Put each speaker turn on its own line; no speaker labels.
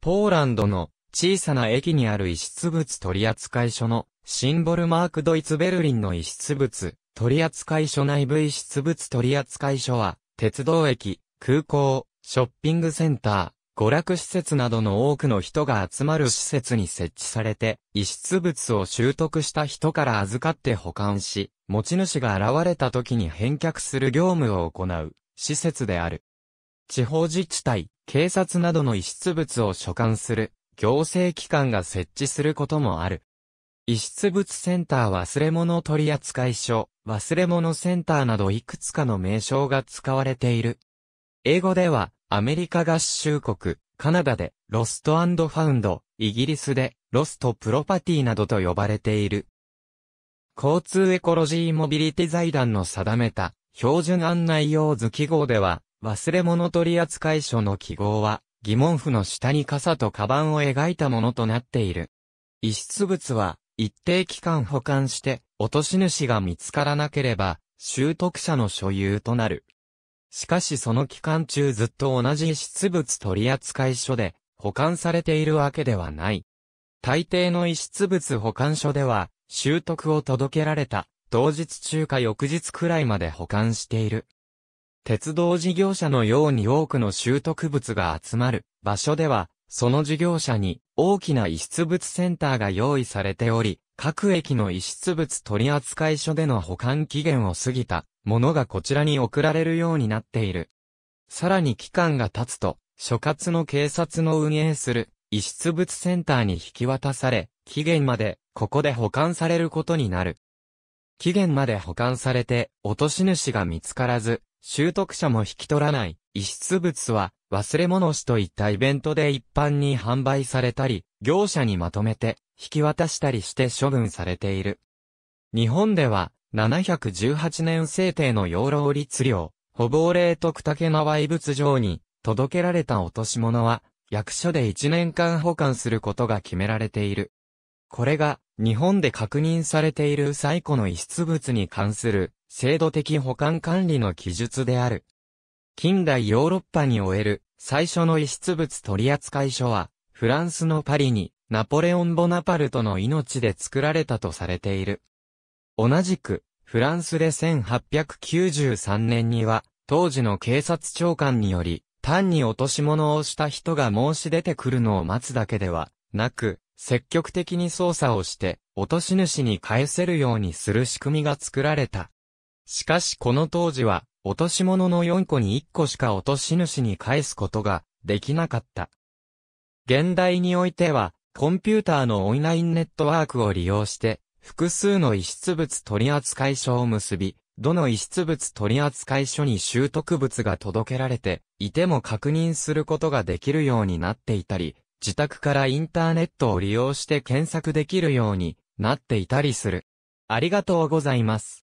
ポーランドの小さな駅にある遺失物取扱所のシンボルマークドイツベルリンの遺失物取扱所内部遺失物取扱所は鉄道駅、空港、ショッピングセンター、娯楽施設などの多くの人が集まる施設に設置されて、遺失物を習得した人から預かって保管し、持ち主が現れた時に返却する業務を行う施設である。地方自治体、警察などの遺失物を所管する行政機関が設置することもある。遺失物センター忘れ物取扱所、忘れ物センターなどいくつかの名称が使われている。英語では、アメリカ合衆国、カナダで、ロストファウンド、イギリスで、ロストプロパティなどと呼ばれている。交通エコロジーモビリティ財団の定めた、標準案内用図記号では、忘れ物取扱書の記号は、疑問符の下に傘とカバンを描いたものとなっている。遺失物は、一定期間保管して、落とし主が見つからなければ、習得者の所有となる。しかしその期間中ずっと同じ遺失物取扱書で、保管されているわけではない。大抵の遺失物保管書では、習得を届けられた、当日中か翌日くらいまで保管している。鉄道事業者のように多くの習得物が集まる場所では、その事業者に大きな遺失物センターが用意されており、各駅の遺失物取扱所での保管期限を過ぎたものがこちらに送られるようになっている。さらに期間が経つと、所轄の警察の運営する遺失物センターに引き渡され、期限までここで保管されることになる。期限まで保管されて、落とし主が見つからず、習得者も引き取らない、遺失物は忘れ物しといったイベントで一般に販売されたり、業者にまとめて引き渡したりして処分されている。日本では、718年制定の養老律令、保防令徳竹縄遺物上に、届けられた落とし物は、役所で1年間保管することが決められている。これが、日本で確認されている最古の遺失物に関する制度的保管管理の記述である。近代ヨーロッパに終える最初の遺失物取扱所は、フランスのパリにナポレオン・ボナパルトの命で作られたとされている。同じく、フランスで1893年には、当時の警察長官により、単に落とし物をした人が申し出てくるのを待つだけでは、なく、積極的に捜査をして、落とし主に返せるようにする仕組みが作られた。しかしこの当時は、落とし物の4個に1個しか落とし主に返すことができなかった。現代においては、コンピューターのオンラインネットワークを利用して、複数の遺失物取扱書を結び、どの遺失物取扱書に習得物が届けられていても確認することができるようになっていたり、自宅からインターネットを利用して検索できるようになっていたりする。ありがとうございます。